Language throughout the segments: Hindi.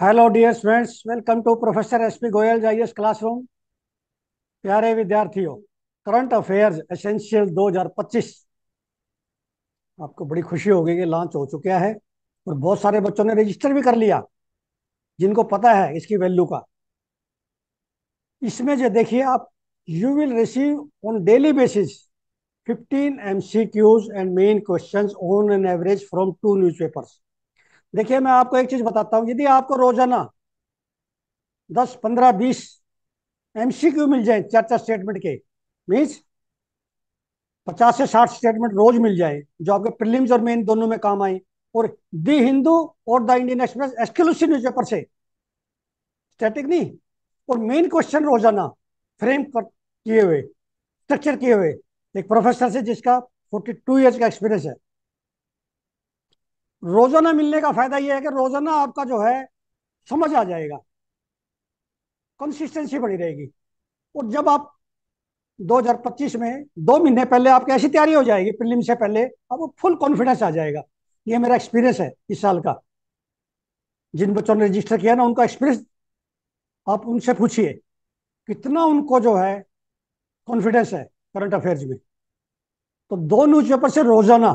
Hello dear students welcome to professor S P Goyal जाइए क्लासरूम प्यारे विद्यार्थियों करंट अफेयर्स एसेंशियल 2025 आपको बड़ी खुशी होगी कि लॉन्च हो चुका है और बहुत सारे बच्चों ने रजिस्टर भी कर लिया जिनको पता है इसकी वैल्यू का इसमें जो देखिए आप you will receive on daily basis 15 MCQs and main questions on an average from two newspapers देखिए मैं आपको एक चीज बताता हूं यदि आपको रोजाना दस पंद्रह बीस एमसीक्यू मिल जाए चार चार स्टेटमेंट के मीन्स पचास से साठ स्टेटमेंट रोज मिल जाए जो आपके प्रिलिम्स और मेन दोनों में काम आए और दी हिंदू और the Indian Express exclusive news paper से स्टैटिक नहीं और मेन क्वेश्चन रोजाना फ्रेम कर किए हुए स्ट्रक्चर किए हुए एक प्रोफेसर से जिसका फोर्टी टू ईयर्स का एक्सपीरियंस है रोजाना मिलने का फायदा यह है कि रोजाना आपका जो है समझ आ जाएगा कंसिस्टेंसी बनी रहेगी और जब आप 2025 में दो महीने पहले आपकी ऐसी तैयारी हो जाएगी फिल्म से पहले आपको फुल कॉन्फिडेंस आ जाएगा ये मेरा एक्सपीरियंस है इस साल का जिन बच्चों ने रजिस्टर किया ना उनका एक्सपीरियंस आप उनसे पूछिए कितना उनको जो है कॉन्फिडेंस है करंट अफेयर्स में तो दो न्यूज पेपर से रोजाना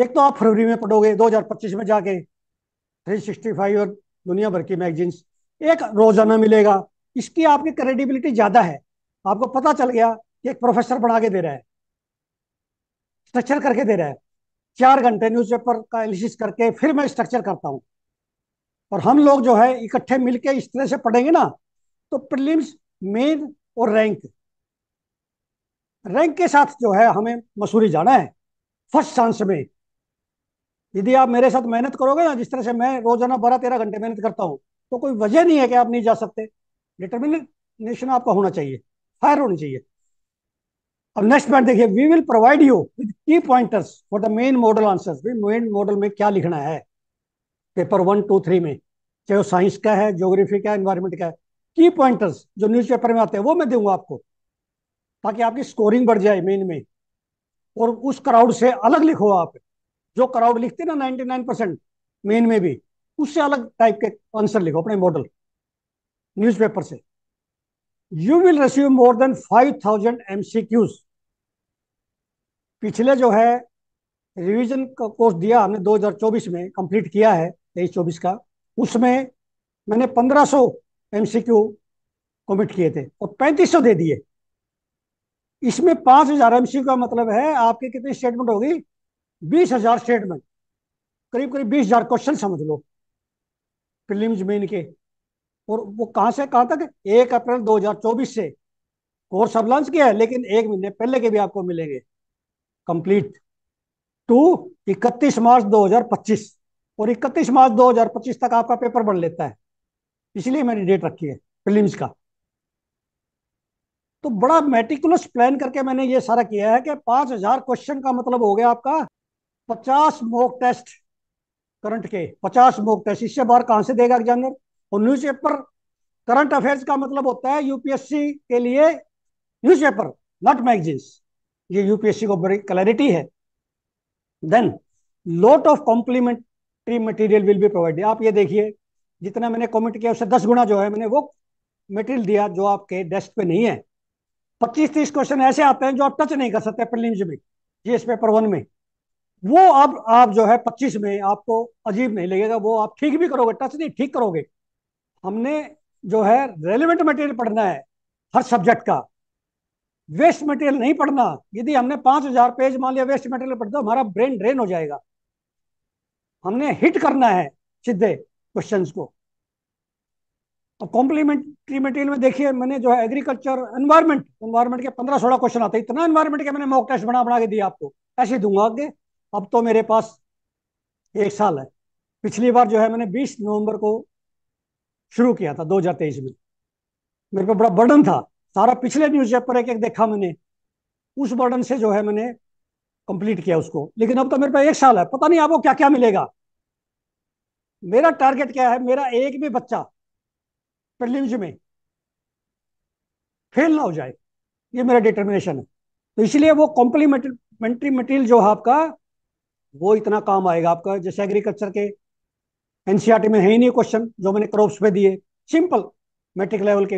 एक तो आप फरवरी में पढ़ोगे 2025 में जाके 365 और दुनिया भर की मैगजीन्स एक रोजाना मिलेगा इसकी आपकी क्रेडिबिलिटी ज्यादा है आपको पता चल गया कि एक प्रोफेसर बना के दे रहा है स्ट्रक्चर करके दे रहा है चार घंटे न्यूज़पेपर का एनालिसिस करके फिर मैं स्ट्रक्चर करता हूँ और हम लोग जो है इकट्ठे मिलके इस तरह से पढ़ेंगे ना तो प्रिलिम्स मेन और रैंक रैंक के साथ जो है हमें मसूरी जाना है फर्स्ट चांस में यदि आप मेरे साथ मेहनत करोगे ना जिस तरह से मैं रोजाना बारह तेरह घंटे मेहनत करता हूँ तो कोई वजह नहीं है कि आप नहीं जा सकते डिटर्मिनेशन आपका होना चाहिए फायर होनी चाहिए अब नेक्स्ट पॉइंट देखिए we will provide you with key pointers for the main model answers main model में क्या लिखना है पेपर वन टू थ्री में चाहे वो साइंस का है ज्योग्राफी का है एनवायरमेंट का है की पॉइंटर्स जो न्यूज पेपर में आते हैं वो मैं दूंगा आपको ताकि आपकी स्कोरिंग बढ़ जाए मेन में और उस क्राउड से अलग लिखो आप जो क्राउड लिखते ना 99 परसेंट मेन में भी उससे अलग टाइप के आंसर लिखो अपने मॉडल न्यूज़पेपर से you will receive more than 5000 MCQs पिछले जो है रिवीजन का कोर्स दिया हमने 2024 में कंप्लीट किया है तेईस चौबीस का उसमें मैंने 1500 एमसीक्यू कमिट किए थे और 3500 दे दिए इसमें 5000 एमसीक्यू का मतलब है आपके कितनी स्टेटमेंट होगी बीस हजार स्टेटमेंट करीब करीब बीस हजार क्वेश्चन समझ लो प्रिलिम्स मेन के और वो कहां से कहां तक एक अप्रैल 2024 से कोर्स अब लॉन्च किया है लेकिन एक महीने पहले के भी आपको मिलेंगे कंप्लीट टू इकतीस मार्च 2025 और इकतीस मार्च 2025 तक आपका पेपर बन लेता है इसलिए मैंने डेट रखी है प्रिलिम्स का तो बड़ा मेटिकुलस प्लान करके मैंने ये सारा किया है कि 5000 क्वेश्चन का मतलब हो गया आपका पचास मोक टेस्ट करंट के पचास मोक टेस्ट इससे बाहर कहां से देगा एग्जामिनर और पेपर करंट अफेयर्स का मतलब होता है यूपीएससी के लिए न्यूज पेपर नॉट मैगजीन्स ये यूपीएससी को बड़ी क्लैरिटी है then lot of complimentary material will be provided आप ये देखिए जितना मैंने कमेंट किया उससे दस गुना जो है मैंने वो मटेरियल दिया जो आपके डेस्क पे नहीं है पच्चीस तीस क्वेश्चन ऐसे आते हैं जो आप टच नहीं कर सकते प्रीलिम्स में जीएस पेपर वन में वो अब आप जो है पच्चीस में आपको अजीब नहीं लगेगा वो आप ठीक भी करोगे टच नहीं ठीक करोगे हमने जो है रेलिवेंट मटेरियल पढ़ना है हर सब्जेक्ट का वेस्ट मटेरियल नहीं पढ़ना यदि हमने पांच हजार पेज मान लिया वेस्ट मटेरियल पढ़ दो हमारा ब्रेन ड्रेन हो जाएगा हमने हिट करना है सीधे क्वेश्चंस को अब कॉम्प्लीमेंट्री मटेरियल में देखिए मैंने जो है एग्रीकल्चर एनवायरमेंट एनवायरमेंट के पंद्रह सोलह क्वेश्चन आते इतना एनवायरमेंट के मैंने मॉक टेस्ट बना बना के दिया आपको ऐसे दूंगा आगे अब तो मेरे पास एक साल है पिछली बार जो है मैंने 20 नवंबर को शुरू किया था 2023 में मेरे पे बड़ा बर्डन था सारा पिछले न्यूज पेपर एक एक देखा मैंने उस बर्डन से जो है मैंने कंप्लीट किया उसको लेकिन अब तो मेरे पास एक साल है पता नहीं आपको क्या क्या मिलेगा मेरा टारगेट क्या है मेरा एक भी बच्चा प्रिलिम्स में फेल ना हो जाए ये मेरा डिटर्मिनेशन है तो इसलिए वो कॉम्प्लीमेंट्री मटेरियल जो है आपका वो इतना काम आएगा आपका जैसे एग्रीकल्चर के एनसीआरटी में है ही नहीं क्वेश्चन जो मैंने क्रॉप्स पे दिए सिंपल मेट्रिक लेवल के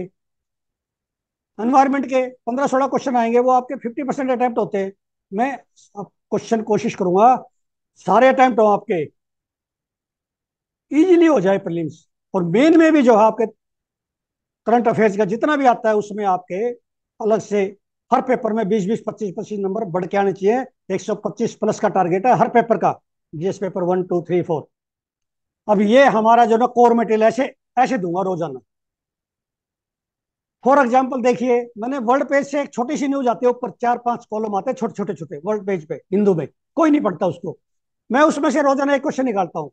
एनवायरमेंट के पंद्रह सोलह क्वेश्चन आएंगे वो आपके फिफ्टी परसेंट अटैम्प्ट होते हैं मैं क्वेश्चन कोशिश करूंगा सारे अटैम्प्ट हो आपके इजीली हो जाए प्रीलिम्स और मेन में भी जो है आपके करंट अफेयर्स का जितना भी आता है उसमें आपके अलग से हर पेपर में बीस बीस पच्चीस पच्चीस नंबर बढ़ के आने चाहिए 125 प्लस का टारगेट है हर पेपर का GS paper one two three four अब ये हमारा जो ना कोर मटेरियल ऐसे ऐसे दूंगा रोजाना फॉर एग्जाम्पल देखिए मैंने वर्ल्ड पेज से एक छोटी सी न्यूज आती है ऊपर चार पांच कॉलम आते हैं छोटे छोटे छोटे वर्ल्ड पेज पे हिंदू में कोई नहीं पढ़ता उसको मैं उसमें से रोजाना एक क्वेश्चन निकालता हूँ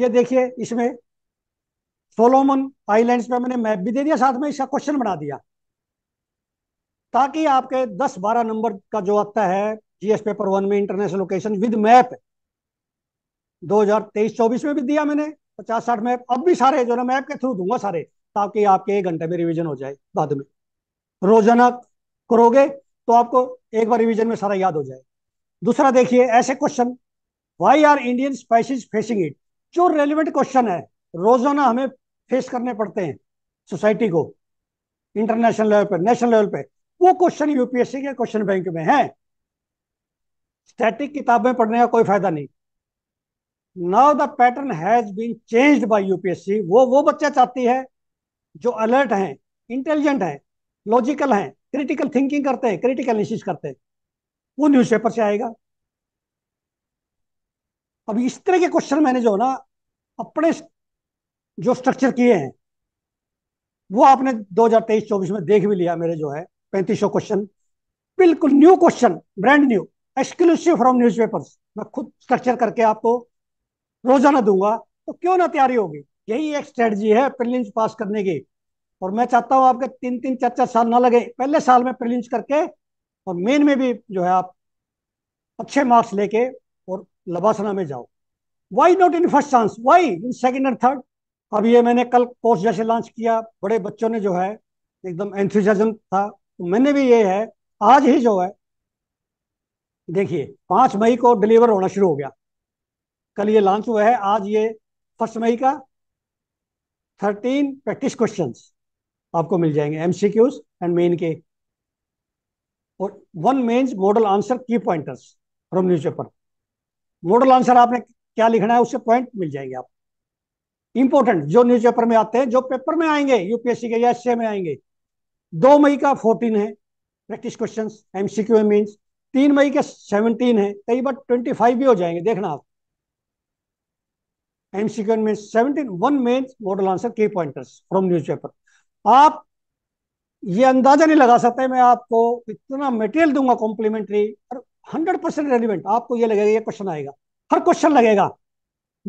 ये देखिए इसमें सोलोमन आइलैंड्स पे मैंने मैप भी दे दिया साथ में इसका क्वेश्चन बना दिया ताकि आपके 10-12 नंबर का जो आता है जीएस पेपर वन में इंटरनेशनल लोकेशन विद मैप 2023-24 में भी दिया मैंने पचास साठ मैप अब भी सारे जो ना मैप के थ्रू दूंगा सारे ताकि आपके एक घंटे में रिविजन हो जाए बाद में रोजाना करोगे तो आपको एक बार रिविजन में सारा याद हो जाए दूसरा देखिए ऐसे question why are Indian spices facing it जो रेलिवेंट क्वेश्चन है रोजाना हमें फेस करने पड़ते हैं सोसाइटी को इंटरनेशनल लेवल पर नेशनल लेवल पे वो क्वेश्चन यूपीएससी के क्वेश्चन बैंक में है स्टैटिक किताबें पढ़ने का कोई फायदा नहीं now the pattern has been changed by UPSC वो वो बच्चा चाहती है जो अलर्ट हैं इंटेलिजेंट हैं लॉजिकल हैं क्रिटिकल थिंकिंग करते हैं क्रिटिकल एनालिसिस करते हैं वो न्यूज़पेपर से आएगा अब इस तरह के क्वेश्चन मैंने जो ना अपने जो स्ट्रक्चर किए हैं वो आपने 2023-24 में देख भी लिया मेरे जो है पैंतीस क्वेश्चन बिल्कुल new question brand new exclusive from news papers मैं खुद स्ट्रक्चर करके आपको रोजाना दूंगा तो क्यों ना तैयारी होगी यही एक स्ट्रेटजी है प्रिलिम्स पास करने की और मैं चाहता हूं आपके तीन तीन चार चार साल ना लगे पहले साल में प्रिलिम्स करके और मेन में भी जो है आप अच्छे मार्क्स लेके और लबासना में जाओ why not in first chance why in second and third अब ये मैंने कल कोर्स जैसे लॉन्च किया बड़े बच्चों ने जो है एकदम एंथ्यूजम था तो मैंने भी ये है आज ही जो है देखिए पांच मई को डिलीवर होना शुरू हो गया कल ये लॉन्च हुआ है आज ये फर्स्ट मई का थर्टीन प्रैक्टिस क्वेश्चन आपको मिल जाएंगे एमसीक्यूज एंड मेन के और one mains model answer key pointers from news paper model answer आपने क्या लिखना है उससे पॉइंट मिल जाएंगे आप इंपॉर्टेंट जो न्यूज पेपर में आते हैं जो पेपर में आएंगे यूपीएससी के या एस में आएंगे दो मई का फोर्टीन है प्रैक्टिस क्वेश्चन एमसीक्यू मीन्स तीन मई के सेवनटीन है कई बार ट्वेंटी फाइव भी हो जाएंगे देखना आप एमसीक्यू में seventeen one main model answer key pointers from paper आप ये अंदाजा नहीं लगा सकते मैं आपको इतना मेटेरियल दूंगा कॉम्प्लीमेंट्री और हंड्रेड परसेंट रेलिवेंट आपको ये लगेगा ये क्वेश्चन आएगा हर क्वेश्चन लगेगा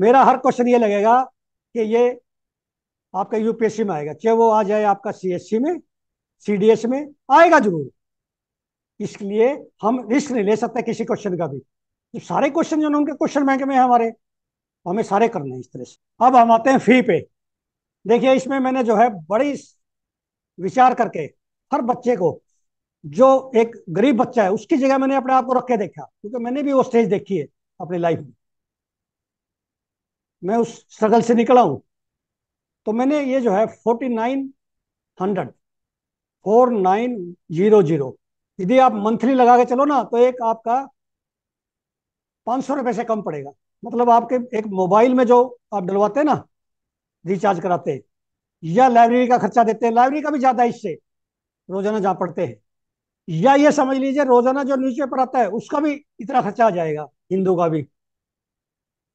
मेरा हर क्वेश्चन ये लगेगा कि ये आपका यूपीएससी में आएगा चाहे वो आ जाए आपका सीएससी में सीडीएस में आएगा जरूर इसलिए हम रिस्क नहीं ले सकते किसी क्वेश्चन का भी तो सारे क्वेश्चन जो उनके क्वेश्चन बैंक में है हमारे हमें सारे करने हैं इस तरह से अब हम आते हैं फी पे देखिए इसमें मैंने जो है बड़ी विचार करके हर बच्चे को जो एक गरीब बच्चा है उसकी जगह मैंने अपने आप को रख के देखा क्योंकि मैंने भी वो स्टेज देखी है अपनी लाइफ में मैं उस स्ट्रगल से निकला हूं तो मैंने ये जो है forty nine hundred four nine zero zero यदि आप मंथली लगा के चलो ना तो एक आपका पांच सौ रुपए से कम पड़ेगा मतलब आपके एक मोबाइल में जो आप डलवाते हैं ना रिचार्ज कराते हैं या लाइब्रेरी का खर्चा देते हैं लाइब्रेरी का भी ज़्यादा इससे रोजाना जा पढ़ते हैं या ये समझ लीजिए रोजाना जो न्यूज़पेपर आता है उसका भी इतना खर्चा आ जाएगा हिंदू का भी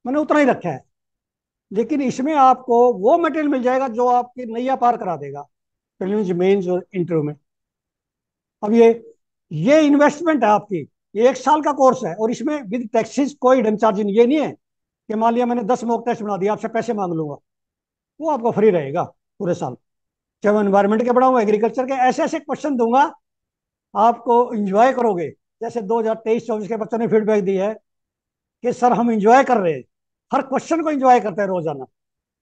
मैंने उतना ही रखा है लेकिन इसमें आपको वो मटेरियल मिल जाएगा जो आपकी नैया पार करा देगा प्रिलिम्स मेंस और इंटरव्यू में अब ये ये इन्वेस्टमेंट है आपकी ये एक साल का कोर्स है और इसमें विद टैक्सेस कोई हिडन चार्जिंग ये नहीं है कि मान लिया मैंने दस मॉक टेस्ट बना दिया आपसे पैसे मांग लूंगा वो आपको फ्री रहेगा पूरे साल चाहे मैं इन्वायरमेंट के पढ़ाऊँ एग्रीकल्चर के ऐसे ऐसे क्वेश्चन दूंगा आपको इंजॉय करोगे जैसे तेईस चौबीस के बच्चों ने फीडबैक दी है कि सर हम इंजॉय कर रहे हैं हर क्वेश्चन को इंजॉय करते हैं रोजाना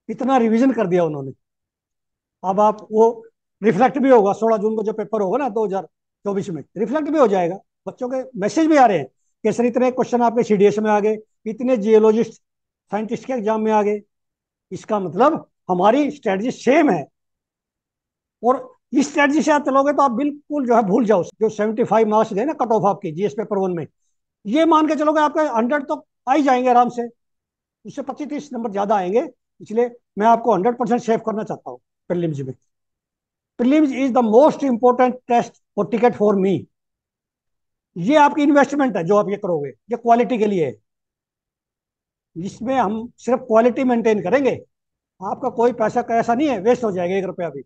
इतना रिविजन कर दिया उन्होंने अब आप वो रिफ्लेक्ट भी होगा सोलह जून को जो पेपर होगा ना दो हजार चौबीस मिनट रिफ्लेक्ट भी हो जाएगा बच्चों के मैसेज भी आ रहे हैं कि सर इतने क्वेश्चन आपके सी में आ गए इतने जियोलॉजिस्ट साइंटिस्ट के एग्जाम में आ गए इसका मतलब हमारी स्ट्रेटजी सेम है और इस स्ट्रेटजी से आप चलोगे तो आप बिल्कुल जो है भूल जाओ जो सेवेंटी फाइव मार्क्स गए ना कट ऑफ आपके जीएस पेपर वन में ये मान के चलोगे आपके हंड्रेड तो आ ही जाएंगे आराम से उससे पच्चीस तीस नंबर ज्यादा आएंगे इसलिए मैं आपको हंड्रेड परसेंट सेव करना चाहता हूँ प्रिलिम्स में prelims is the most important test for ticket for me ये आपकी इन्वेस्टमेंट है जो आप ये करोगे ये क्वालिटी के लिए है जिसमें हम सिर्फ क्वालिटी मेंटेन करेंगे आपका कोई पैसा ऐसा नहीं है वेस्ट हो जाएगा एक रुपया भी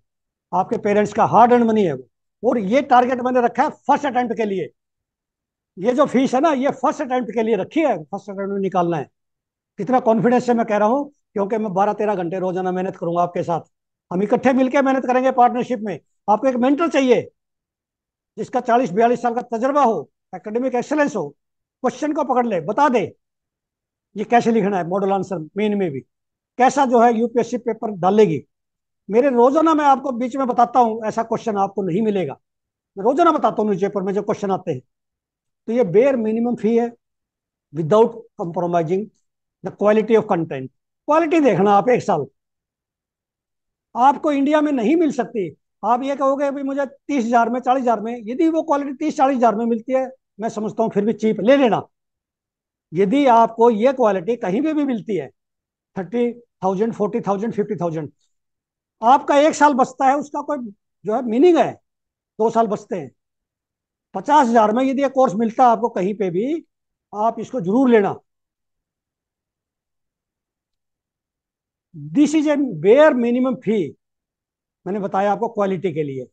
आपके पेरेंट्स का हार्ड एंड मनी है वो और ये टारगेट मैंने रखा है फर्स्ट अटेम्प्ट के लिए ये जो फीस है ना ये फर्स्ट अटेम्प्ट के लिए रखी है फर्स्ट अटेम्प्ट में निकालना है कितना कॉन्फिडेंस से मैं कह रहा हूँ क्योंकि मैं बारह तेरह घंटे रोजाना मेहनत करूंगा आपके साथ हम इकट्ठे मिलकर मेहनत करेंगे पार्टनरशिप में आपको एक मेंटर चाहिए जिसका चालीस बयालीस साल का तजर्बा हो एकेडमिक एक्सलेंस हो क्वेश्चन को पकड़ ले बता दे ये कैसे लिखना है मॉडल आंसर मेन में भी कैसा जो है यूपीएससी पेपर डालेगी मेरे रोजाना मैं आपको बीच में बताता हूँ ऐसा क्वेश्चन आपको नहीं मिलेगा मैं रोजाना बताता हूँ न्यूज पेपर में जो क्वेश्चन आते हैं तो ये बेयर मिनिमम फी है without compromising the quality of content quality देखना आप एक साल आपको इंडिया में नहीं मिल सकती आप ये कहोगे भी मुझे तीस हजार में चालीस हजार में यदि वो क्वालिटी तीस चालीस हजार में मिलती है मैं समझता हूँ फिर भी चीप ले लेना यदि आपको ये क्वालिटी कहीं पे भी मिलती है thirty thousand forty thousand fifty thousand आपका एक साल बचता है उसका कोई जो है मीनिंग है दो साल बचते हैं पचास हजार में यदि कोर्स मिलता है आपको कहीं पे भी आप इसको जरूर लेना this is a bare minimum fee मैंने बताया आपको क्वालिटी के लिए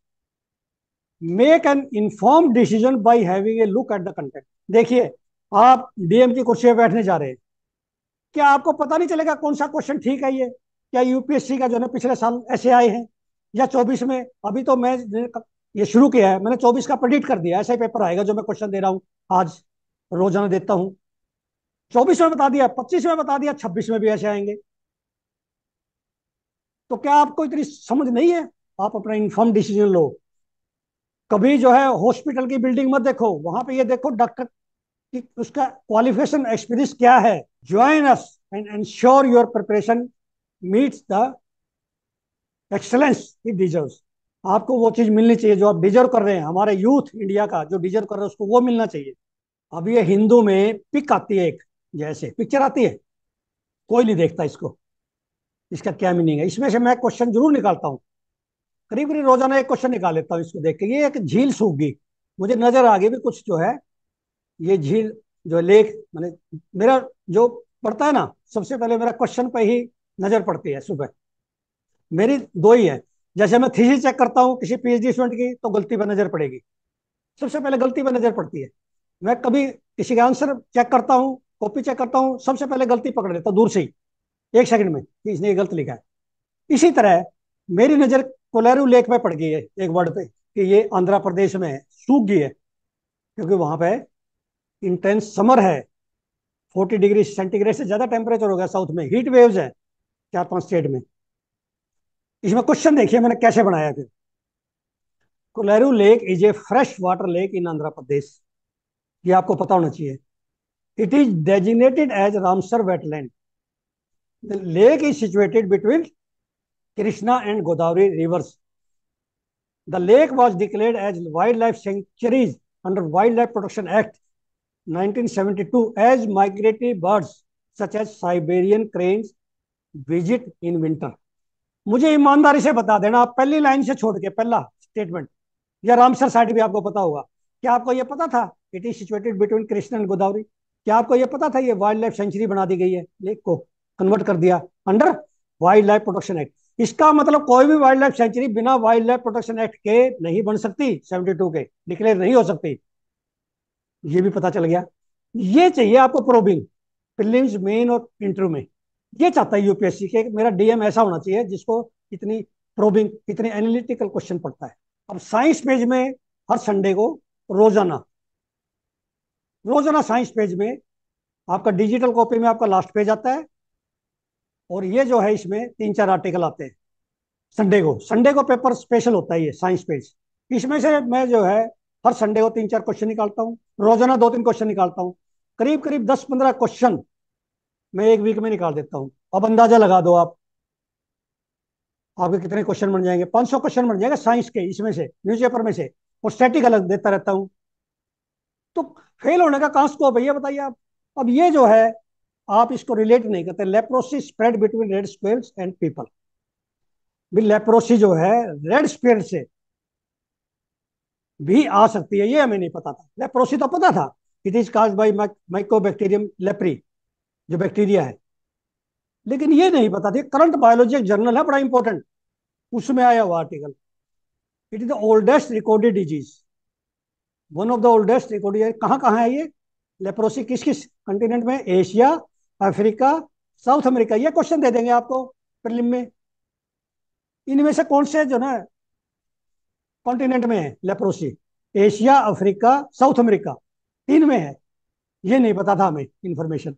make an inform decision by having a look at the content देखिए आप डीएम की कुर्सी पर बैठने जा रहे हैं क्या आपको पता नहीं चलेगा कौन सा क्वेश्चन ठीक है ये क्या यूपीएससी का जो है पिछले साल ऐसे आए हैं या चौबीस में अभी तो मैं ये शुरू किया है मैंने चौबीस का प्रडिक्ट कर दिया ऐसा ही पेपर आएगा जो मैं क्वेश्चन दे रहा हूँ आज रोजाना देता हूँ चौबीस में बता दिया पच्चीस में बता दिया छब्बीस में भी ऐसे आएंगे तो क्या आपको इतनी समझ नहीं है आप अपना इन्फॉर्म डिसीजन लो कभी जो है हॉस्पिटल की बिल्डिंग मत देखो वहां पे ये देखो डॉक्टर की उसका क्वालिफिकेशन एक्सपीरियंस क्या है join us and ensure your preparation meets the excellence it deserve आपको वो चीज मिलनी चाहिए जो आप डिजर्व कर रहे हैं हमारे यूथ इंडिया का जो डिजर्व कर रहे हैं उसको वो मिलना चाहिए अब ये हिंदू में पिक आती है एक जैसे पिक्चर आती है कोई नहीं देखता इसको इसका क्या मीनिंग है इसमें से मैं क्वेश्चन जरूर निकालता हूँ करीब करीब रोजाना एक क्वेश्चन निकाल लेता हूँ इसको देख के ये एक झील सूख गई मुझे नजर आ गई भी कुछ जो है ये झील जो लेख मैंने मेरा जो पढ़ता है ना सबसे पहले मेरा क्वेश्चन पे ही नजर पड़ती है सुबह मेरी दो ही है जैसे मैं थीसी चेक करता हूँ किसी पी स्टूडेंट की तो गलती पर नजर पड़ेगी सबसे पहले गलती पर नजर पड़ती है मैं कभी किसी का आंसर चेक करता हूँ कॉपी चेक करता हूँ सबसे पहले गलती पकड़ लेता हूँ दूर से ही एक सेकंड में इसने ये गलत लिखा है इसी तरह मेरी नजर कोलेरू लेक में पड़ गई है एक वर्ड पे कि ये आंध्र प्रदेश में सूख गई है क्योंकि वहां पे इंटेंस समर है 40 डिग्री सेंटीग्रेड से ज्यादा टेम्परेचर होगा साउथ में हीट वेव्स है चार पांच स्टेट में इसमें क्वेश्चन देखिए मैंने कैसे बनाया फिर Kolleru lake is a fresh water lake in Andhra Pradesh ये आपको पता होना चाहिए it is designated as Ramsar wetland The lake is situated between Krishna and Godavari rivers. The lake was declared as wildlife sanctuary under Wildlife Protection Act 1972 as migratory birds such as Siberian cranes visit in winter. मुझे ईमानदारी से बता देना आप पहली लाइन से छोड़ के पहला स्टेटमेंट या रामसर साइड भी आपको पता होगा क्या आपको यह पता था it is situated between Krishna and Godavari क्या आपको यह पता था ये वाइल्ड लाइफ सेंचुरी बना दी गई है लेक को कन्वर्ट कर दिया under wild life protection act इसका मतलब कोई भी वाइल्ड लाइफ सेंचुरी बिना वाइल्ड लाइफ प्रोटेक्शन एक्ट के नहीं बन सकती 72 के डिक्लेयर नहीं हो सकती ये भी पता चल गया ये चाहिए आपको प्रोबिंग प्रिलिम्स मेन और इंटरव्यू में ये चाहता है यूपीएससी के मेरा डीएम ऐसा होना चाहिए जिसको इतनी प्रोबिंग इतनी एनालिटिकल क्वेश्चन पड़ता है अब साइंस पेज में हर संडे को रोजाना रोजाना साइंस पेज में आपका डिजिटल कॉपी में आपका लास्ट पेज आता है और ये जो है इसमें तीन चार आर्टिकल आते हैं संडे को संडे को पेपर स्पेशल होता है ये साइंस पेज इसमें से मैं जो है हर संडे को तीन चार क्वेश्चन निकालता हूँ रोजाना दो तीन क्वेश्चन निकालता हूँ करीब करीब दस पंद्रह क्वेश्चन मैं एक वीक में निकाल देता हूँ अब अंदाजा लगा दो आप आपके कितने क्वेश्चन बन जाएंगे पांच सौ क्वेश्चन बन जाएंगे साइंस के इसमें से न्यूज पेपर में से और स्टैटिक अलग देता रहता हूँ तो फेल होने का कहां स्कोप है ये बताइए आप अब ये जो है आप इसको रिलेट नहीं करते leprosy spread between red squirrels and people भी लेप्रोसी जो है रेड स्क्वेल से भी आ सकती है ये हमें नहीं पता था लेप्रोसी तो पता था it is cause by bacterium leprae जो बैक्टीरिया है लेकिन ये नहीं पता था करंट बायोलॉजी एक जर्नल है बड़ा इंपॉर्टेंट उसमें आया हुआ article it is the oldest recorded disease one of the oldest recorded कहाँ कहाँ है ये लेप्रोसी किस किस कंटिनेंट में एशिया अफ्रीका साउथ अमेरिका ये क्वेश्चन दे देंगे आपको प्रिलिम में इनमें से कौन से जो ना कॉन्टिनेंट में है leprosy Asia Africa South America तीन में है ये नहीं पता था हमें इंफॉर्मेशन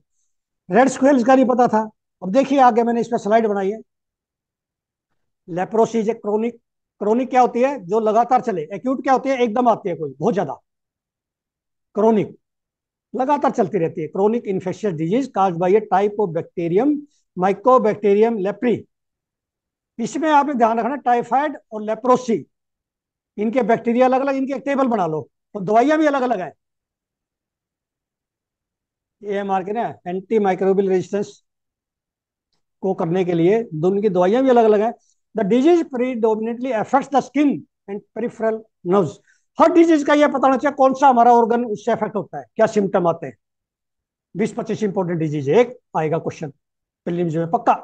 रेड स्क्वेल का नहीं पता था अब देखिए आगे मैंने इस पर स्लाइड बनाई है लेप्रोसी जो क्रोनिक क्रोनिक क्या होती है जो लगातार चले एक्यूट क्या होती है एकदम आती है कोई बहुत ज्यादा क्रोनिक लगातार चलती रहती है chronic infectious disease cause by a type of bacterium mycobacterium leprae इसमें आपने ध्यान रखना टाइफाइड और लेप्रोसी इनके बैक्टीरिया अलग अलग इनके एक टेबल बना लो और दवाइयां भी अलग अलग है ए एम के ना एंटी माइक्रोबियल रेजिस्टेंस को करने के लिए दोनों की दवाइयां भी अलग अलग है the disease predominantly affect the skin and peripheral nerves हर डिजीज का यह पता होना चाहिए कौन सा हमारा ऑर्गन उससे अफेक्ट होता है क्या सिम्टम आते हैं बीस पच्चीस इंपॉर्टेंट डिजीज एक आएगा क्वेश्चन प्रिलिम्स में पक्का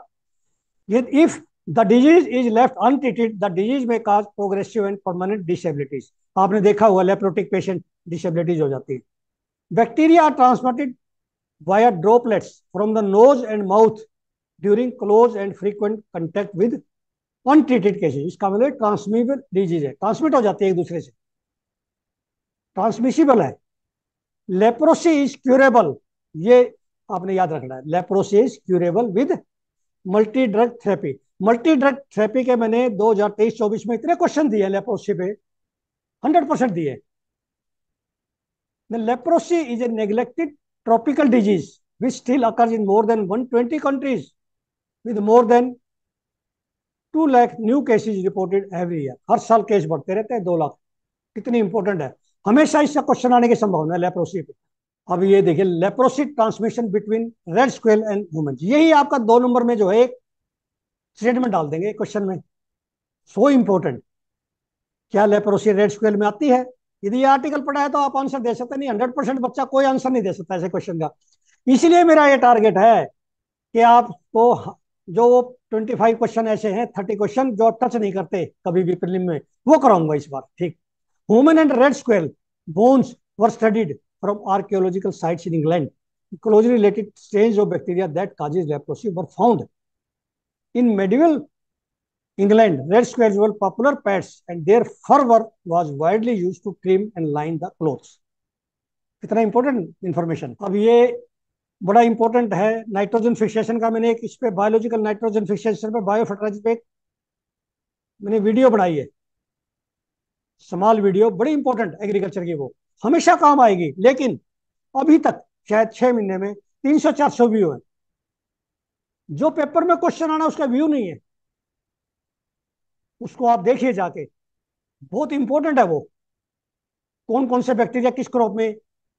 if the disease is left untreated the disease में cause progressive and permanent disabilities आपने देखा हुआ लेप्रोटिक पेशेंट डिसेबिलिटीज हो जाती है bacteria are transmitted by droplets from the nose and mouth during close and frequent contact with untreated cases इसका मतलब ट्रांसमिबल डिजीज है ट्रांसमिट हो जाती है एक दूसरे से ट्रांसमिशिबल है लेप्रोसी इज क्यूरेबल ये आपने याद रखना है leprosy is curable with multi drug therapy multi drug therapy के मैंने 2023-24 में इतने क्वेश्चन दिए लेप्रोसी पे 100 परसेंट दिए leprosy is a neglected tropical disease which still occurs in more than 120 countries with more than 2 lakh new cases reported every year हर साल केस बढ़ते रहते हैं दो लाख कितनी इंपॉर्टेंट है हमेशा इससे क्वेश्चन आने की संभावना लेप्रोसी पे अब ये देखिए leprosy transmission between red squirrel and human यही आपका दो नंबर में जो है एक स्टेटमेंट डाल देंगे क्वेश्चन में सो इंपॉर्टेंट क्या लेप्रोसी रेड स्क्वेल में आती है यदि ये आर्टिकल पढ़ा है तो आप आंसर दे सकते नहीं हंड्रेड परसेंट बच्चा कोई आंसर नहीं दे सकता ऐसे क्वेश्चन का इसलिए मेरा ये टारगेट है कि आपको जो वो ट्वेंटी फाइव क्वेश्चन ऐसे हैं थर्टी क्वेश्चन जो टच नहीं करते कभी भी प्रिलिम में वो कराऊंगा इस बार ठीक Human and red squirrel bones were studied from archaeological sites in England. Closely related strains of bacteria that causes leprosy were found. In medieval England, red squirrels were popular pets and their fur were, was widely used to trim and line the clothes. कितना इंपॉर्टेंट इंफॉर्मेशन अब ये बड़ा इंपॉर्टेंट है नाइट्रोजन फिक्सेशन का मैंने एक इस पे बायोलॉजिकल नाइट्रोजन फिक्सेशन पे बायो फर्टिलाइजर पे मैंने वीडियो बनाई है स्मॉल वीडियो बड़ी इंपॉर्टेंट एग्रीकल्चर की वो हमेशा काम आएगी लेकिन अभी तक शायद छह महीने में तीन सौ चार सौ व्यू है जो पेपर में क्वेश्चन आना उसका व्यू नहीं है उसको आप देखिए जाके बहुत इंपॉर्टेंट है वो कौन कौन से बैक्टीरिया किस क्रॉप में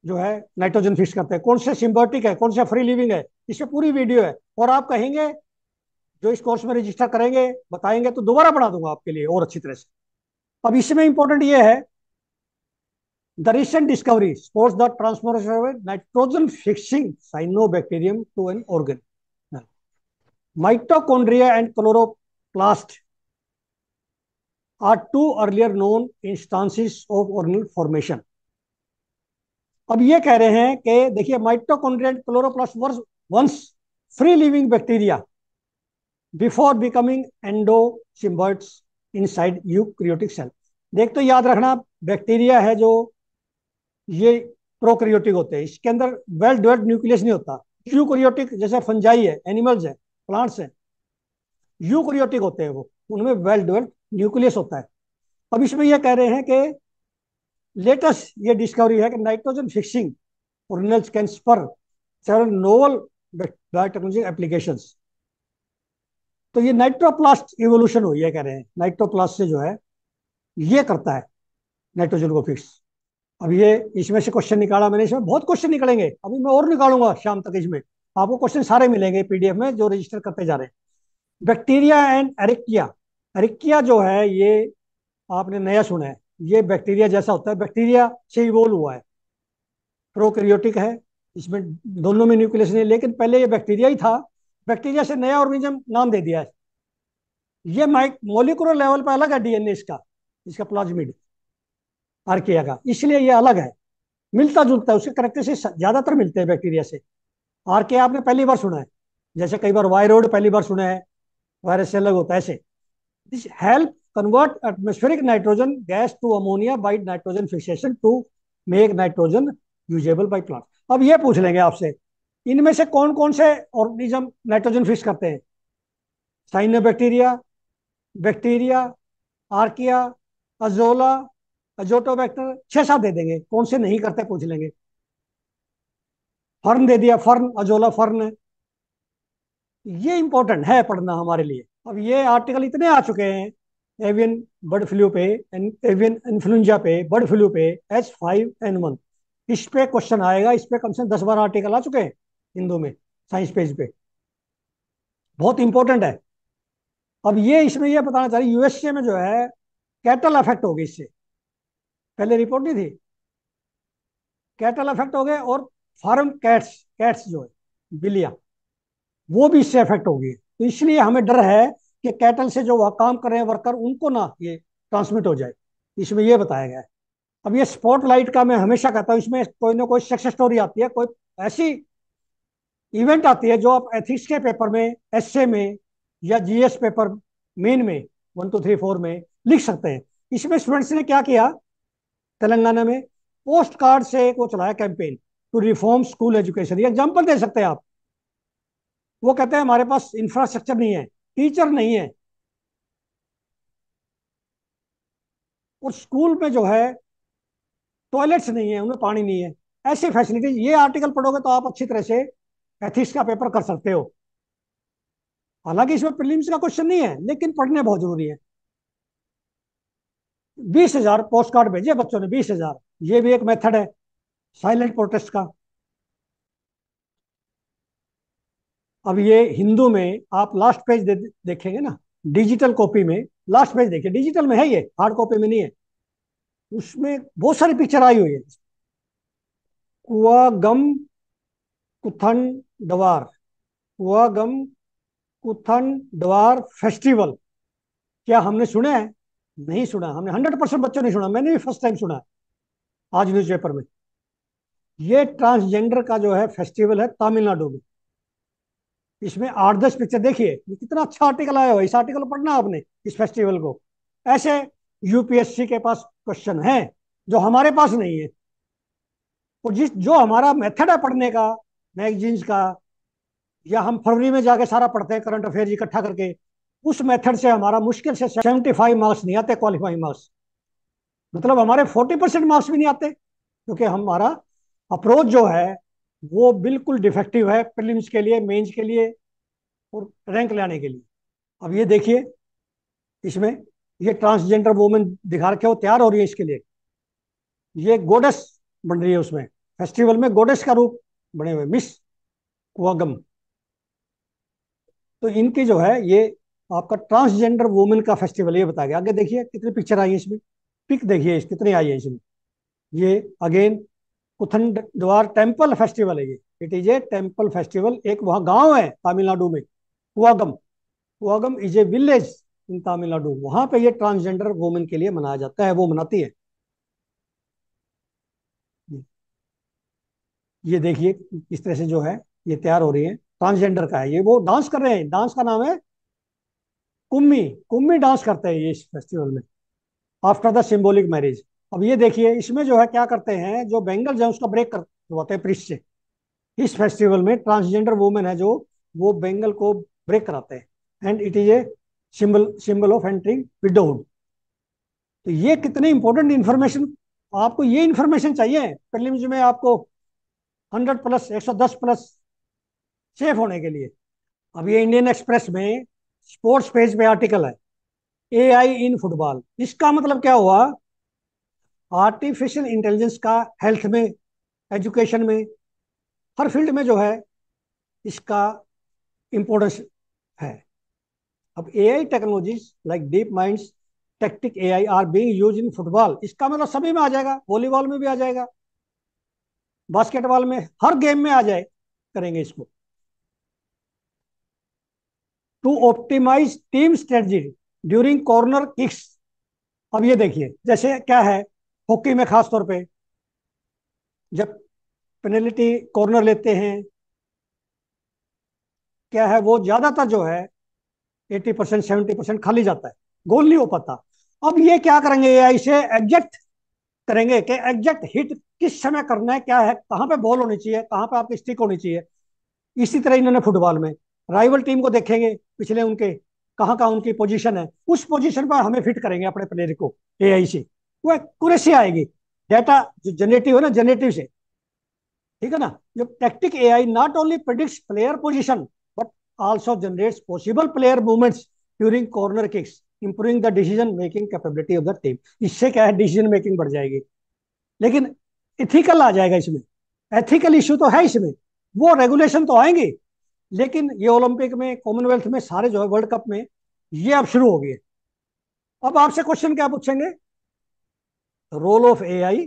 जो है नाइट्रोजन फिक्स करते हैं कौन से सिम्बोटिक है कौन से फ्री लिविंग है इससे पूरी वीडियो है और आप कहेंगे जो इस कोर्स में रजिस्टर करेंगे बताएंगे तो दोबारा बढ़ा दूंगा आपके लिए और अच्छी तरह से अब इसमें इंपॉर्टेंट ये है the recent discovery supports the transformation of nitrogen fixing cyano bacterium to an organelle mitochondria and chloroplast are two earlier known instances of organelle formation अब ये कह रहे हैं कि देखिए mitochondria and chloroplast were once free living bacteria before becoming endo symbionts inside eukaryotic cell देख तो याद रखना बैक्टीरिया है जो ये प्रोक्रियोटिक होते हैं इसके अंदर वेल डेवलप्ड न्यूक्लियस नहीं होता यूक्रियोटिक जैसे फंजाई है एनिमल्स है प्लांट्स हैं यूक्रियोटिक होते हैं वो उनमें वेल डेवलप्ड न्यूक्लियस होता है अब इसमें यह कह रहे हैं कि लेटेस्ट ये डिस्कवरी है कि nitrogen fixing original novel biotechnology applications तो ये नाइट्रोप्लास्ट इवोल्यूशन हुई है कह रहे हैं नाइट्रोप्लास्ट से जो है ये करता है नाइट्रोजन को फिक्स अब ये इसमें से क्वेश्चन निकाला मैंने इसमें बहुत क्वेश्चन निकलेंगे अभी मैं और निकालूंगा शाम तक इसमें आपको क्वेश्चन सारे मिलेंगे पीडीएफ में जो रजिस्टर करते जा रहे हैं बैक्टीरिया एंड एरिकिया एरिकिया जो है ये आपने नया सुना है ये बैक्टीरिया जैसा होता है बैक्टीरिया से इवोल्व हुआ है प्रोक्रियोटिक है इसमें दोनों में न्यूक्लियस नहीं लेकिन पहले ये बैक्टीरिया ही था बैक्टीरिया से नया ऑर्गेनिज्म नाम दे दिया है ये माइक मोलिकुलर लेवल पर अलग है डीएनए इसका इसका प्लाज्मिड आर्किया का इसलिए ये अलग है मिलता जुलता है उसके करेक्टर से ज्यादातर मिलते हैं बैक्टीरिया से आर्किया आपने पहली बार सुना है जैसे कई बार वायरोड पहली बार सुना है वायरस से अलग होता है ऐसे this help convert atmospheric nitrogen gas to ammonia by nitrogen fixation to make nitrogen usable by plant अब ये पूछ लेंगे आपसे इनमें से कौन कौन से ऑर्गेनिज्म नाइट्रोजन फिक्स करते हैं cyano bacteria bacteria archaea azolla azotobacter छह सात दे देंगे कौन से नहीं करते पूछ लेंगे फर्न दे दिया फर्न अजोला फर्न ये इंपॉर्टेंट है पढ़ना हमारे लिए अब ये आर्टिकल इतने आ चुके हैं एवियन बर्ड फ्लू पे एवियन इन्फ्लुंजा पे बर्ड फ्लू पे एच फाइव एन वन इस पे क्वेश्चन आएगा इस पे कम से कम दस बारह आर्टिकल आ चुके हैं हिंदू में साइंस पेज पे बहुत इंपॉर्टेंट है अब ये इसमें यह बताना चाह रही यूएसए में जो है कैटल अफेक्ट हो गई इससे पहले रिपोर्ट नहीं थी कैटल अफेक्ट हो गए और फार्म कैट्स कैट्स जो है बिलिया वो भी इससे अफेक्ट हो गई तो इसलिए हमें डर है कि कैटल से जो वह काम कर रहे हैं वर्कर उनको ना ये ट्रांसमिट हो जाए इसमें यह बताया गया है अब ये स्पॉटलाइट का मैं हमेशा कहता हूँ इसमें कोई ना कोई सक्सेस स्टोरी आती है कोई ऐसी इवेंट आती है जो आप एथिक्स के पेपर में एस में या जीएस पेपर मेन में वन टू थ्री फोर में लिख सकते हैं इसमें स्टूडेंट्स ने क्या किया तेलंगाना में पोस्ट कार्ड से वो चलाया campaign to reform school education example दे सकते हैं आप वो कहते हैं हमारे पास इंफ्रास्ट्रक्चर नहीं है टीचर नहीं है और स्कूल में जो है टॉयलेट्स नहीं है उनमें पानी नहीं है ऐसी फैसिलिटीज ये आर्टिकल पढ़ोगे तो आप अच्छी तरह से एथिक्स का पेपर कर सकते हो हालांकि इसमें प्रीलिम्स का क्वेश्चन नहीं है लेकिन पढ़ने बहुत जरूरी है बीस हजार पोस्ट कार्ड भेजे बच्चों ने बीस हजार ये भी एक मेथड है साइलेंट प्रोटेस्ट का अब ये हिंदू में आप लास्ट पेज दे, देखेंगे ना डिजिटल कॉपी में लास्ट पेज देखिए डिजिटल में है ये हार्ड कॉपी में नहीं है उसमें बहुत सारी पिक्चर आई हुई है कुआ गम कुथन द्वार वागम कुथन डवार फेस्टिवल क्या हमने सुना है नहीं सुना हमने हंड्रेड परसेंट बच्चों ने सुना मैंने भी फर्स्ट टाइम सुना है आज न्यूज़पेपर में ये ट्रांसजेंडर का जो है फेस्टिवल है तमिलनाडु में इसमें आठ दस पिक्चर देखिए कितना अच्छा आर्टिकल आया हुआ इस आर्टिकल पढ़ना आपने इस फेस्टिवल को ऐसे यूपीएससी के पास क्वेश्चन है जो हमारे पास नहीं है और जिस जो हमारा मेथड है पढ़ने का मैगजीन्स का या हम फरवरी में जाके सारा पढ़ते हैं करंट अफेयर इकट्ठा करके उस मेथड से हमारा मुश्किल से सेवेंटी फाइव मार्क्स नहीं आते क्वालिफाइंग मार्क्स मतलब हमारे फोर्टी परसेंट मार्क्स भी नहीं आते क्योंकि हमारा अप्रोच जो है वो बिल्कुल डिफेक्टिव है प्रिलिम्स के लिए मेंस के लिए और रैंक लाने के लिए अब ये देखिए इसमें ये ट्रांसजेंडर वोमेन दिखा रखे हो तैयार हो रही है इसके लिए ये गोडेस बन रही है उसमें फेस्टिवल में गोडेस का रूप बने हुए मिस कुआगम तो इनके जो है ये आपका ट्रांसजेंडर वुमेन का फेस्टिवल ये बताया गया आगे देखिए कितने पिक्चर आई है इसमें पिक देखिए इस कितने आई है इसमें ये अगेन कुथन द्वार टेम्पल फेस्टिवल है ये it is a temple festival एक वहां गांव है तमिलनाडु में Koovagam Koovagam is a village in Tamil Nadu वहां पे ये ट्रांसजेंडर वुमेन के लिए मनाया जाता है वो मनाती है ये देखिए इस तरह से जो है ये तैयार हो रही है ट्रांसजेंडर का है ये वो डांस कर रहे हैं डांस का नाम है कुम्मी कुम्मी डांस करते हैं ये इस फेस्टिवल में आफ्टर द सिंबॉलिक मैरिज अब ये देखिए इसमें जो है क्या करते हैं जो बेंगल्स है उसका ब्रेक करवाते हैं प्रिस्ट से इस फेस्टिवल में ट्रांसजेंडर वुमेन है जो वो बेंगल को ब्रेक कराते हैं and it is a symbol symbol of entering widowhood तो ये कितनी इंपॉर्टेंट इंफॉर्मेशन आपको ये इंफॉर्मेशन चाहिए प्रिलिम्स में आपको हंड्रेड प्लस एक सौ दस प्लस सेफ होने के लिए अब ये इंडियन एक्सप्रेस में स्पोर्ट्स पेज पे आर्टिकल है ए आई इन फुटबॉल इसका मतलब क्या हुआ आर्टिफिशियल इंटेलिजेंस का हेल्थ में एजुकेशन में हर फील्ड में जो है इसका इम्पोर्टेंस है अब A I technologies like DeepMind's Tactic A I are being used in football इसका मतलब सभी में आ जाएगा वॉलीबॉल में भी आ जाएगा बास्केटबॉल में हर गेम में आ जाए करेंगे इसको to optimise team strategy during corner kicks अब ये देखिए जैसे क्या है हॉकी में खास तौर पे जब पेनल्टी कॉर्नर लेते हैं क्या है वो ज्यादातर जो है एटी परसेंट सेवेंटी परसेंट खाली जाता है गोल नहीं हो पाता अब ये क्या करेंगे या इसे एग्जैक्ट करेंगे कि एग्जैक्ट हिट किस समय करना है क्या है कहाँ पे बॉल होनी चाहिए कहाँ पे आपकी स्टिक होनी चाहिए इसी तरह इन्होंने फुटबॉल में राइवल टीम को देखेंगे पिछले उनके कहाँ कहाँ उनकी पोजीशन है उस पोजीशन पर हमें फिट करेंगे अपने प्लेयर को ए आई से वो एक्यूरेसी आएगी डेटा जो जनरेटिव है ना जनरेटिव से ठीक है ना जो Tactic A I not only predict player position but also generates possible player movements during corner kicks improving the decision making capability of the team इससे क्या है डिसीजन मेकिंग बढ़ जाएगी लेकिन इथिकल आ जाएगा इसमें एथिकल इश्यू तो है इसमें वो रेगुलेशन तो आएंगे लेकिन ये ओलंपिक में कॉमनवेल्थ में सारे जो है वर्ल्ड कप में ये अब शुरू हो गए अब आपसे क्वेश्चन क्या पूछेंगे role of A I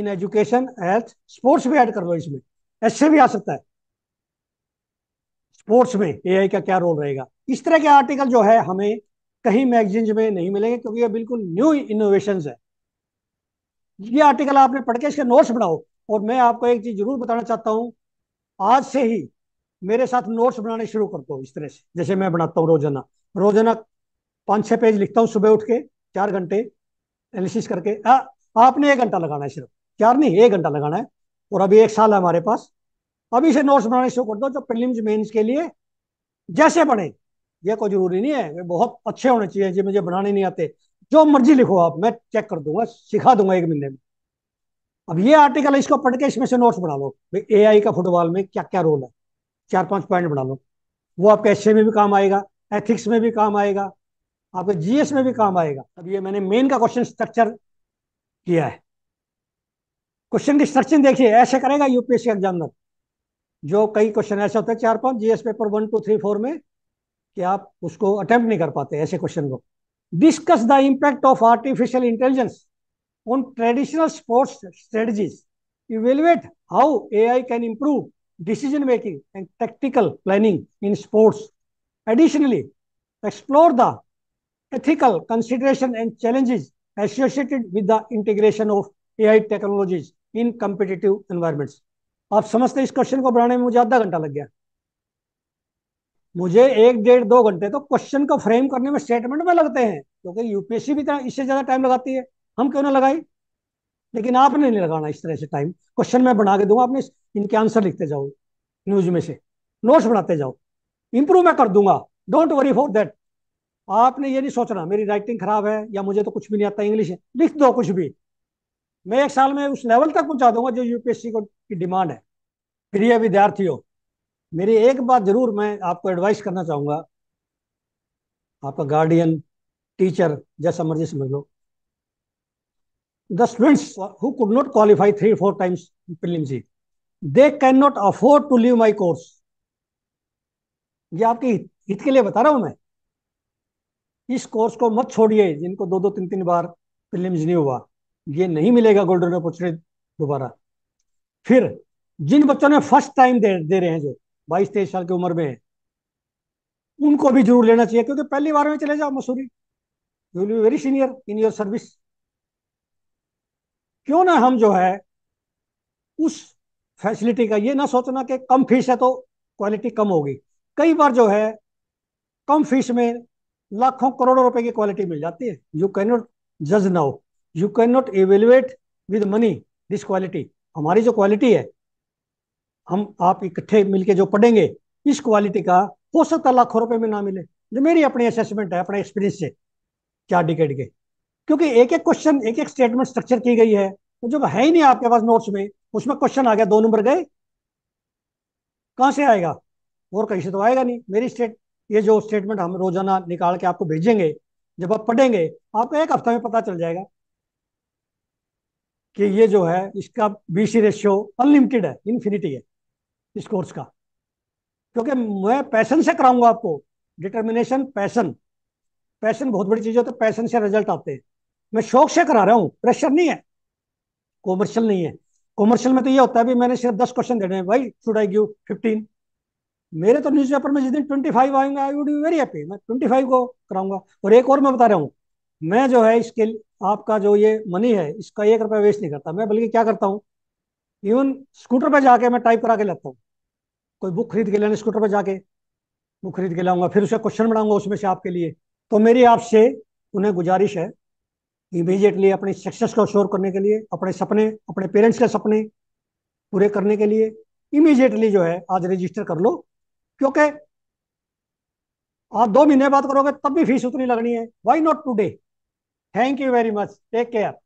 in education health sports भी ऐड कर लो इसमें ऐसे भी आ सकता है स्पोर्ट्स में ए आई का क्या रोल रहेगा इस तरह के आर्टिकल जो है हमें कहीं मैगजीन में नहीं मिलेंगे क्योंकि ये बिल्कुल न्यू इनोवेशन है ये आर्टिकल आपने पढ़ के इसके नोट्स बनाओ और मैं आपको एक चीज जरूर बताना चाहता हूँ आज से ही मेरे साथ नोट्स बनाने शुरू कर दो इस तरह से जैसे मैं बनाता हूँ रोजाना रोजाना पाँच छः पेज लिखता हूँ सुबह उठ के चार घंटे एनालिसिस करके आ, आपने एक घंटा लगाना है सिर्फ चार नहीं एक घंटा लगाना है और अभी एक साल है हमारे पास अभी से नोट्स बनाने शुरू कर दो जो प्रिलिम्स मेन्स के लिए जैसे बने ये कोई जरूरी नहीं है बहुत अच्छे होने चाहिए जी मुझे बनाने नहीं आते जो मर्जी लिखो आप मैं चेक कर दूंगा सिखा दूंगा एक महीने में अब ये आर्टिकल है इसको पढ़ के इसमें से नोट्स बना लो ए आई का फुटबॉल में क्या क्या रोल है चार पांच पॉइंट बना लो वो आपके एस में भी काम आएगा एथिक्स में भी काम आएगा आपके जीएस में भी काम आएगा अब ये मैंने मेन का क्वेश्चन स्ट्रक्चर किया है क्वेश्चन की स्ट्रक्चर देखिए ऐसे करेगा यूपीएससी एग्जामिनर जो कई क्वेश्चन ऐसे होते हैं चार पांच GS paper one two three four में कि आप उसको अटेम्प्ट नहीं कर पाते ऐसे क्वेश्चन को discuss the impact of artificial intelligence on traditional sports strategies evaluate how A I can improve decision making and tactical planning in sports additionally explore the ethical consideration and challenges associated with the integration of A I technologies in competitive environments आप समझते इस क्वेश्चन को बढ़ाने में मुझे आधा घंटा लग गया मुझे एक डेढ़ दो घंटे तो क्वेश्चन को फ्रेम करने में स्टेटमेंट में लगते हैं क्योंकि तो यूपीएससी भी इससे ज्यादा टाइम लगाती है हम क्यों ना लगाई लेकिन आपने नहीं लगाना इस तरह से टाइम क्वेश्चन में बना के दूंगा आपने इनके आंसर लिखते जाओ न्यूज में से नोट्स बनाते जाओ इंप्रूव मैं कर दूंगा डोंट वरी फॉर देट आपने ये नहीं सोचना मेरी राइटिंग खराब है या मुझे तो कुछ भी नहीं आता इंग्लिश है लिख दो कुछ भी मैं एक साल में उस लेवल तक पहुंचा दूंगा जो यूपीएससी को की डिमांड है प्रिय विद्यार्थियों मेरी एक बात जरूर मैं आपको एडवाइस करना चाहूंगा आपका गार्डियन टीचर जैसा मर्जी समझ लो the students who could not qualify three four times prelims they can not afford to leave my course ये आपके हित के लिए बता रहा हूं मैं इस कोर्स को मत छोड़िए जिनको दो दो तीन तीन बार प्रीलिम्स नहीं हुआ ये नहीं मिलेगा गोल्डन अपॉर्चुनिटी दोबारा फिर जिन बच्चों ने फर्स्ट टाइम दे दे रहे हैं जो बाईस तेईस साल की उम्र में है उनको भी जरूर लेना चाहिए क्योंकि पहली बार में चले जाओ Mussoorie you will be very senior in your service क्यों ना हम जो है उस फैसिलिटी का ये ना सोचना कि कम फीस है तो क्वालिटी कम होगी कई बार जो है कम फीस में लाखों करोड़ों रुपए की क्वालिटी मिल जाती है यू कैन नॉट जज now you can not evaluate with money this quality हमारी जो क्वालिटी है हम आप इकट्ठे मिलके जो पढ़ेंगे इस क्वालिटी का हो सकता लाखों रुपए में ना मिले जो मेरी अपनी असेसमेंट है अपने एक्सपीरियंस से चार डिकेट के क्योंकि एक एक क्वेश्चन एक एक स्टेटमेंट स्ट्रक्चर की गई है तो जब है ही नहीं आपके पास नोट्स में उसमें क्वेश्चन आ गया दो नंबर गए कहाँ से आएगा और कहीं से तो आएगा नहीं मेरी स्टेट ये जो स्टेटमेंट हम रोजाना निकाल के आपको भेजेंगे जब आप पढ़ेंगे आपको एक हफ्ता में पता चल जाएगा कि ये जो है इसका बीसी रेशियो अनलिमिटेड है इन्फिनिटी है इस कोर्स का क्योंकि मैं पैसन से कराऊंगा आपको डिटर्मिनेशन पैसन पैसन बहुत बड़ी चीज होती है पैसन से रिजल्ट आते हैं मैं शौक से करा रहा हूँ प्रेशर नहीं है कॉमर्शियल नहीं है कॉमर्शियल में तो ये होता है भी मैंने सिर्फ दस क्वेश्चन देने हैं भाई शुड आई गिव फिफ्टीन मेरे तो न्यूज़पेपर में जिस दिन ट्वेंटी फाइव आएंगे I would be very happy मैं ट्वेंटी फाइव को कराऊंगा और एक और मैं बता रहा हूँ मैं जो है इसके आपका जो ये मनी है इसका एक रुपया वेस्ट नहीं करता मैं बल्कि क्या करता हूँ इवन स्कूटर पर जाके मैं टाइप करा के लेता हूँ कोई बुक खरीद के लेना स्कूटर पर जाके बुक खरीद के लाऊंगा फिर उसे क्वेश्चन बनाऊंगा उसमें से आपके लिए तो मेरी आपसे उन्हें गुजारिश है इमीजिएटली अपने सक्सेस को शोर करने के लिए अपने सपने अपने पेरेंट्स के सपने पूरे करने के लिए इमीजिएटली जो है आज रजिस्टर कर लो क्योंकि आप दो महीने बाद करोगे तब भी फीस उतनी लगनी है why not today thank you very much take care